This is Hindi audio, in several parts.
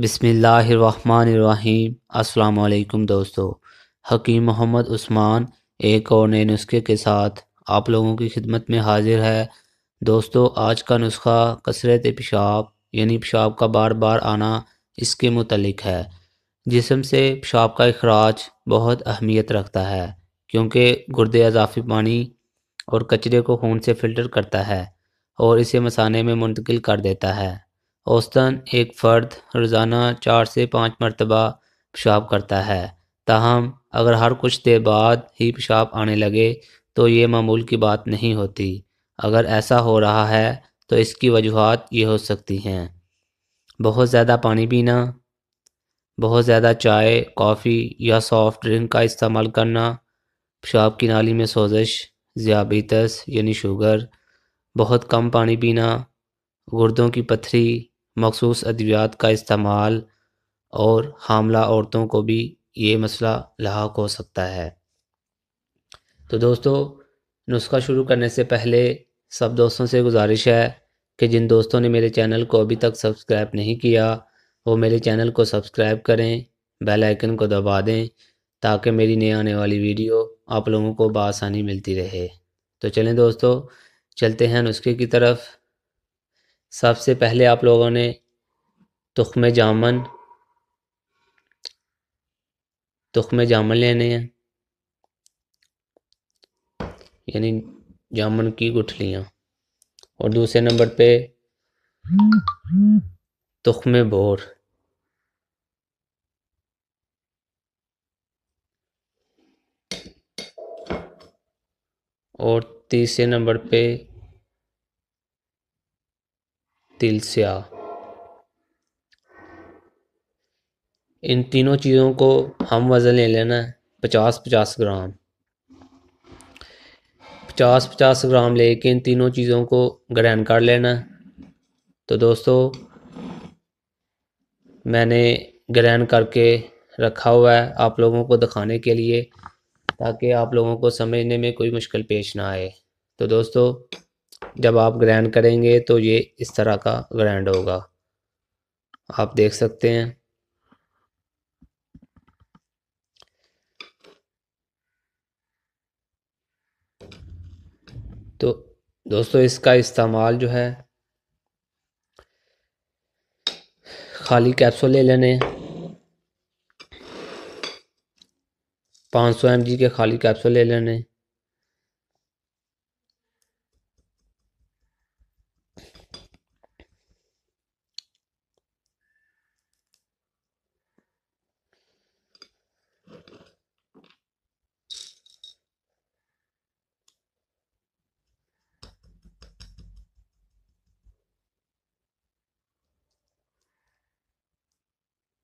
बिसमीम् अल्लाम दोस्तों हकीम मोहम्मद उस्मान एक और नए नुस्खे के साथ आप लोगों की खिदमत में हाजिर है दोस्तों आज का नुस्खा कसरत पेशाब यानी पेशाब का बार बार आना इसके मतलब है जिसम से पेशाब का अखराज बहुत अहमियत रखता है क्योंकि गुर्दे अजाफी पानी और कचरे को खून से फ़िल्टर करता है और इसे मसाने में मुंतकिल कर देता है औसतन एक फ़र्द रोज़ाना चार से पाँच मरतबा पेशाब करता है ताहम अगर हर कुछ देर बाद ही पेशाब आने लगे तो ये मामूल की बात नहीं होती अगर ऐसा हो रहा है तो इसकी वजूहत ये हो सकती हैं बहुत ज़्यादा पानी पीना बहुत ज़्यादा चाय कॉफ़ी या सॉफ्ट ड्रिंक का इस्तेमाल करना पेशाब की नाली में सोजिश ज़ियाबीतस यानी शुगर बहुत कम पानी पीना गुर्दों की पथरी मखसूस अद्वियात का इस्तेमाल और हामला औरतों को भी ये मसला लाक हो सकता है तो दोस्तों नुस्खा शुरू करने से पहले सब दोस्तों से गुजारिश है कि जिन दोस्तों ने मेरे चैनल को अभी तक सब्सक्राइब नहीं किया वो मेरे चैनल को सब्सक्राइब करें बेल आइकन को दबा दें ताकि मेरी नई आने वाली वीडियो आप लोगों को बसानी मिलती रहे तो चलें दोस्तों चलते हैं नुस्खे की तरफ सबसे पहले आप लोगों ने तुखम जामन तुखम जामन लेने हैं यानी जामन की गुठलियाँ और दूसरे नंबर पे तुखम भोर और तीसरे नंबर पे तिलस्या इन तीनों चीज़ों को हम वज़न ले लेना है पचास पचास ग्राम पचास पचास ग्राम लेके इन तीनों चीज़ों को ग्रहण कर लेना तो दोस्तों मैंने ग्रहण करके रखा हुआ है आप लोगों को दिखाने के लिए ताकि आप लोगों को समझने में कोई मुश्किल पेश ना आए तो दोस्तों जब आप ग्रैंड करेंगे तो ये इस तरह का ग्रैंड होगा आप देख सकते हैं तो दोस्तों इसका इस्तेमाल जो है खाली कैप्सूल ले लेने 500 सौ के खाली कैप्सूल ले लेने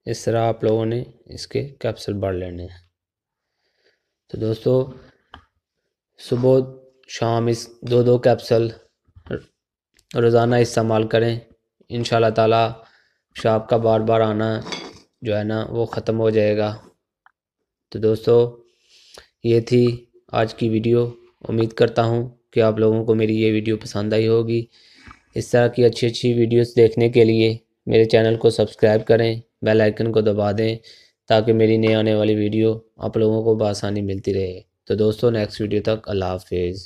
इस तरह आप लोगों ने इसके कैप्सूल भर लेने हैं तो दोस्तों सुबह शाम इस दो दो कैप्सूल रोज़ाना इस्तेमाल करें इन ताला शाप का बार बार आना जो है ना वो ख़त्म हो जाएगा तो दोस्तों ये थी आज की वीडियो उम्मीद करता हूँ कि आप लोगों को मेरी ये वीडियो पसंद आई होगी इस तरह की अच्छी अच्छी वीडियोस देखने के लिए मेरे चैनल को सब्सक्राइब करें बेल आइकन को दबा दें ताकि मेरी नई आने वाली वीडियो आप लोगों को बसानी मिलती रहे तो दोस्तों नेक्स्ट वीडियो तक अल्लाह हाफिज़